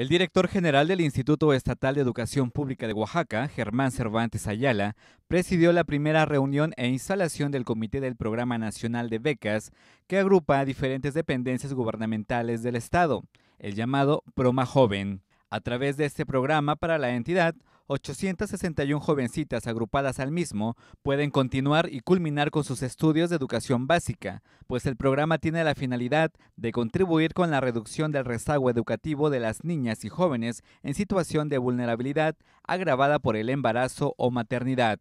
El director general del Instituto Estatal de Educación Pública de Oaxaca, Germán Cervantes Ayala, presidió la primera reunión e instalación del Comité del Programa Nacional de Becas, que agrupa a diferentes dependencias gubernamentales del Estado, el llamado Proma Joven. A través de este programa para la entidad, 861 jovencitas agrupadas al mismo pueden continuar y culminar con sus estudios de educación básica, pues el programa tiene la finalidad de contribuir con la reducción del rezago educativo de las niñas y jóvenes en situación de vulnerabilidad agravada por el embarazo o maternidad.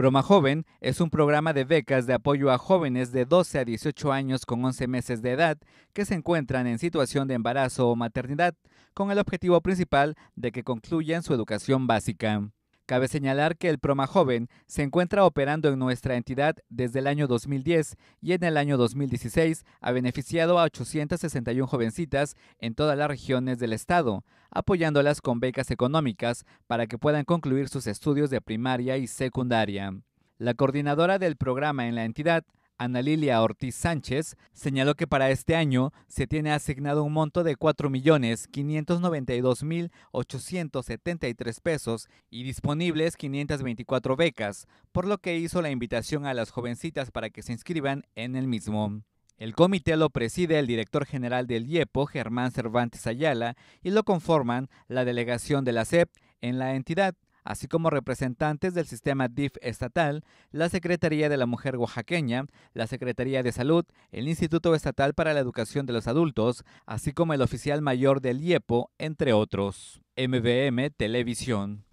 Broma Joven es un programa de becas de apoyo a jóvenes de 12 a 18 años con 11 meses de edad que se encuentran en situación de embarazo o maternidad, con el objetivo principal de que concluyan su educación básica. Cabe señalar que el Proma Joven se encuentra operando en nuestra entidad desde el año 2010 y en el año 2016 ha beneficiado a 861 jovencitas en todas las regiones del estado, apoyándolas con becas económicas para que puedan concluir sus estudios de primaria y secundaria. La coordinadora del programa en la entidad, Ana Lilia Ortiz Sánchez, señaló que para este año se tiene asignado un monto de 4.592.873 pesos y disponibles 524 becas, por lo que hizo la invitación a las jovencitas para que se inscriban en el mismo. El comité lo preside el director general del IEPO, Germán Cervantes Ayala, y lo conforman la delegación de la CEP en la entidad, así como representantes del sistema DIF estatal, la Secretaría de la Mujer Oaxaqueña, la Secretaría de Salud, el Instituto Estatal para la Educación de los Adultos, así como el oficial mayor del IEPO, entre otros. MVM Televisión.